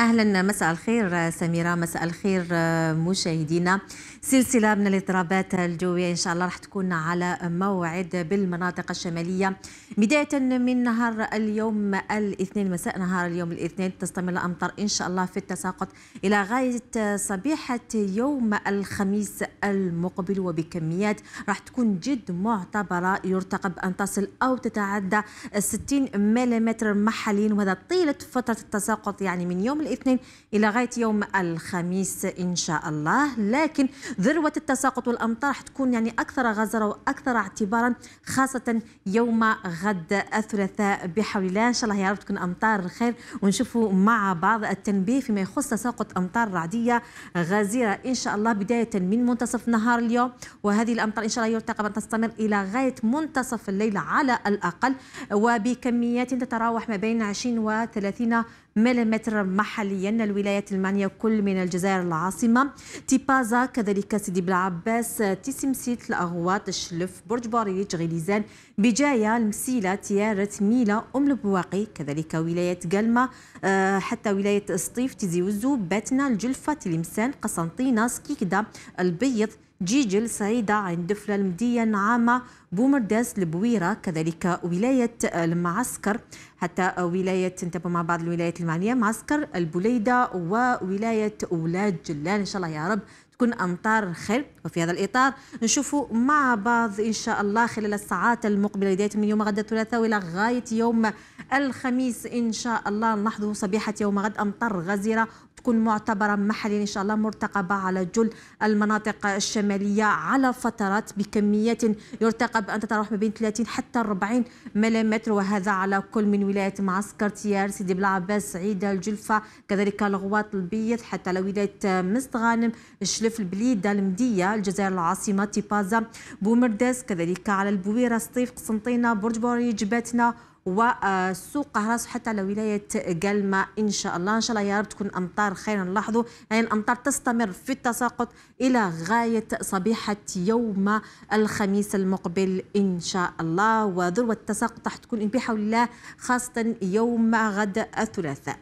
اهلا مساء الخير سميره مساء الخير مشاهدينا سلسله من الاضطرابات الجويه ان شاء الله راح تكون على موعد بالمناطق الشماليه بدايه من نهار اليوم الاثنين مساء نهار اليوم الاثنين تستمر الامطار ان شاء الله في التساقط الى غايه صبيحه يوم الخميس المقبل وبكميات راح تكون جد معتبره يرتقب ان تصل او تتعدى 60 ملم محليا وهذا طيله فتره التساقط يعني من يوم الاثنين إلى غاية يوم الخميس إن شاء الله لكن ذروة التساقط والأمطار تكون يعني أكثر غزارة وأكثر اعتبارا خاصة يوم غد الثلاثاء بحول الله إن شاء الله يا رب تكون أمطار الخير ونشوفوا مع بعض التنبيه فيما يخص تساقط أمطار رعدية غزيرة إن شاء الله بداية من منتصف نهار اليوم وهذه الأمطار إن شاء الله يرتقب أن تستمر إلى غاية منتصف الليل على الأقل وبكميات تتراوح ما بين 20 و 30 ملم محليا الولايات المانيه كل من الجزائر العاصمة تيبازا كذلك سيدي بلعباس تيسمسيت الأغواط الشلف برج بوريج غليزان بجاية المسيلة تيارة ميلا أم البواقي كذلك ولاية قلمة آه، حتى ولاية سطيف تيزي وزو باتنا الجلفة تلمسان قسنطينة سكيكدا البيض جيجل سعيدة عند دفلة المدية نعامة بومرداس البويرة كذلك ولاية المعسكر حتى ولاية انتبهوا مع بعض الولايات المعنية معسكر البليدة وولاية أولاد جلال إن شاء الله يا رب تكون امطار خير وفي هذا الاطار نشوفوا مع بعض ان شاء الله خلال الساعات المقبله بدايه من يوم غد الثلاثاء إلى غايه يوم الخميس ان شاء الله نلاحظ صبيحه يوم غد امطار غزيره تكون معتبرة محليا إن شاء الله مرتقبة على جل المناطق الشمالية على فترات بكميات يرتقب أن تتراوح ما بين 30 حتى 40 ملم وهذا على كل من ولايات معسكر تيار سيدي بلعباس عيدة الجلفة كذلك الغواط البيض حتى على ولاية مستغانم شلف البليدة المدية الجزائر العاصمة تيبازا بومرداس كذلك على البويرة سطيف قسنطينة برج بوري جباتنا وسوق قهراس حتى على ولايه قلمه ان شاء الله ان شاء الله يا رب تكون امطار خير نلاحظوا يعني الامطار تستمر في التساقط الى غايه صبيحه يوم الخميس المقبل ان شاء الله وذروه التساقط راح تكون بحول الله خاصه يوم غد الثلاثاء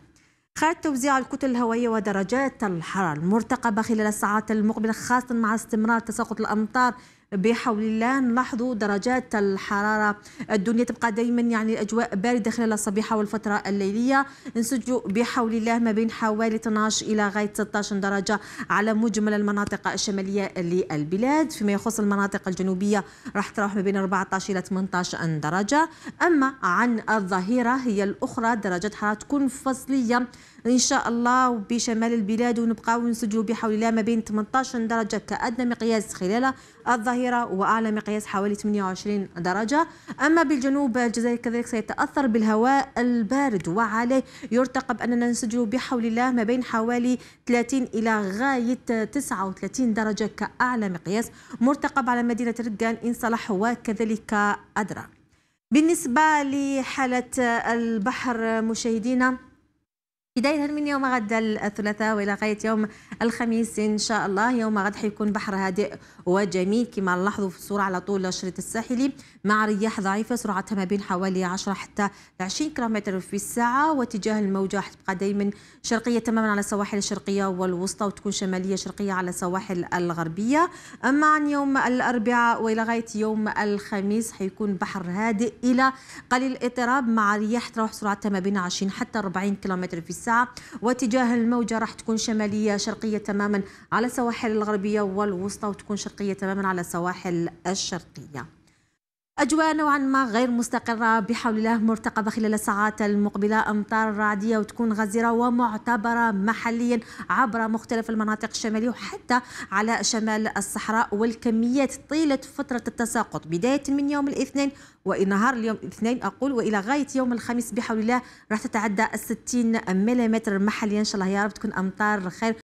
خلال توزيع الكتل الهوائية ودرجات الحرارة المرتقبة خلال الساعات المقبلة خاصة مع استمرار تساقط الأمطار بحول الله نلاحظوا درجات الحرارة الدنيا تبقى دائما يعني الأجواء باردة خلال الصباح والفترة الليلية نسجل بحول الله ما بين حوالي 12 إلى غاية 16 درجة على مجمل المناطق الشمالية للبلاد فيما يخص المناطق الجنوبية راح تروح ما بين 14 إلى 18 درجة أما عن الظهيرة هي الأخرى درجات حرارة تكون فصلية ان شاء الله بشمال البلاد ونبقاو ونسجل بحول الله ما بين 18 درجه كادنى مقياس خلال الظهيرة وأعلى مقياس حوالي 28 درجة أما بالجنوب الجزائر كذلك سيتأثر بالهواء البارد وعليه يرتقب أننا نسجل بحول الله ما بين حوالي 30 إلى غاية 39 درجة كأعلى مقياس مرتقب على مدينة رقان إن صلح وكذلك أدرى بالنسبة لحالة البحر مشاهدينا بداية من يوم غد الثلاثاء وإلى غاية يوم الخميس إن شاء الله يوم غد حيكون بحر هادئ وجميل كما نلاحظوا في الصورة على طول الشريط الساحلي مع رياح ضعيفة سرعتها ما بين حوالي 10 حتى 20 كم في الساعة واتجاه الموجة حتبقى دائما شرقية تماما على السواحل الشرقية والوسطى وتكون شمالية شرقية على السواحل الغربية أما عن يوم الأربعاء وإلى غاية يوم الخميس حيكون بحر هادئ إلى قليل اضطراب مع رياح تروح سرعتها ما بين 20 حتى 40 كم في الساعة الساعة واتجاه الموجة راح تكون شمالية شرقية تماما على السواحل الغربية والوسطى وتكون شرقية تماما على السواحل الشرقية أجواء نوعا ما غير مستقرة بحول الله مرتقبة خلال الساعات المقبلة أمطار رعدية وتكون غزيرة ومعتبرة محليا عبر مختلف المناطق الشمالية وحتى على شمال الصحراء والكميات طيلة فترة التساقط بداية من يوم الاثنين ونهار اليوم الاثنين أقول وإلى غاية يوم الخميس بحول الله راح تتعدى الستين ملم محليا إن شاء الله يا رب تكون أمطار خير